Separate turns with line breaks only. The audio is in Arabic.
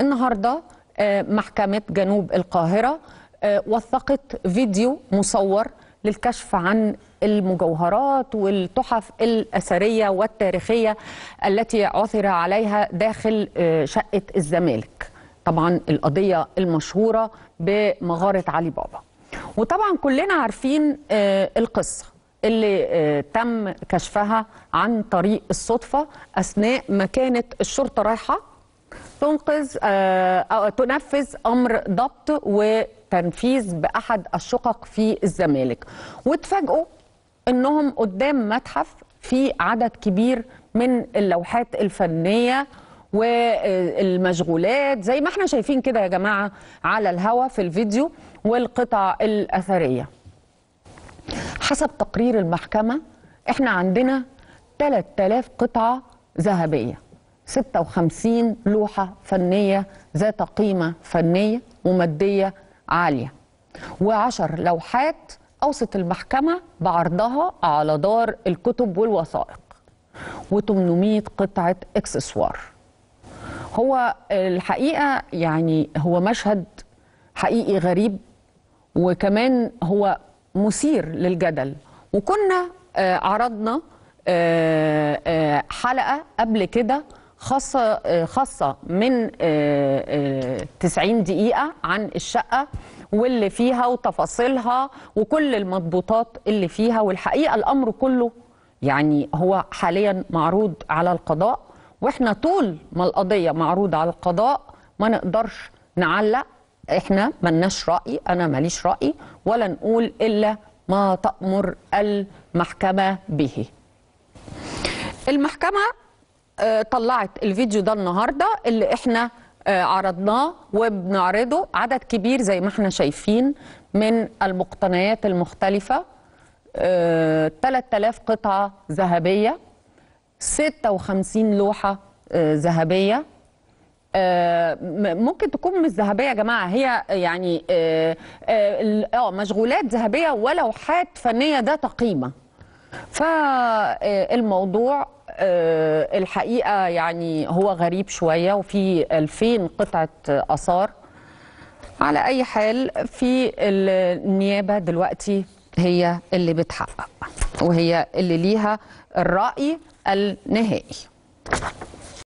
النهارده آه، محكمه جنوب القاهره آه، وثقت فيديو مصور للكشف عن المجوهرات والتحف الاثريه والتاريخيه التي عثر عليها داخل آه، شقه الزمالك. طبعا القضيه المشهوره بمغاره علي بابا. وطبعا كلنا عارفين القصه. اللي تم كشفها عن طريق الصدفة أثناء ما كانت الشرطة رايحة تنقذ آه، أو تنفذ أمر ضبط وتنفيذ بأحد الشقق في الزمالك وتفاجئوا أنهم قدام متحف في عدد كبير من اللوحات الفنية والمشغولات زي ما احنا شايفين كده يا جماعة على الهوا في الفيديو والقطع الأثرية حسب تقرير المحكمة احنا عندنا 3000 قطعة ذهبية 56 لوحة فنية ذات قيمة فنية ومادية عالية وعشر لوحات أوصت المحكمة بعرضها على دار الكتب والوثائق و800 قطعة إكسسوار هو الحقيقة يعني هو مشهد حقيقي غريب وكمان هو مثير للجدل وكنا آه، عرضنا آه، آه، حلقة قبل كده خاصه آه، خاصه من 90 آه، آه، دقيقه عن الشقه واللي فيها وتفاصيلها وكل المضبوطات اللي فيها والحقيقه الامر كله يعني هو حاليا معروض على القضاء واحنا طول ما القضيه معروضه على القضاء ما نقدرش نعلق احنا ملناش راي انا ماليش راي ولا نقول الا ما تامر المحكمه به المحكمه آه، طلعت الفيديو ده النهارده اللي احنا آه، عرضناه وبنعرضه عدد كبير زي ما احنا شايفين من المقتنيات المختلفة 3000 آه، قطعة ذهبية 56 لوحة ذهبية ممكن تكون مش ذهبيه يا جماعه هي يعني اه مشغولات ذهبيه ولوحات فنيه ذات قيمه فالموضوع آه، الحقيقه يعني هو غريب شويه وفي 2000 قطعه اثار على اي حال في النيابه دلوقتي هي اللي بتحقق وهي اللي ليها الراي النهائي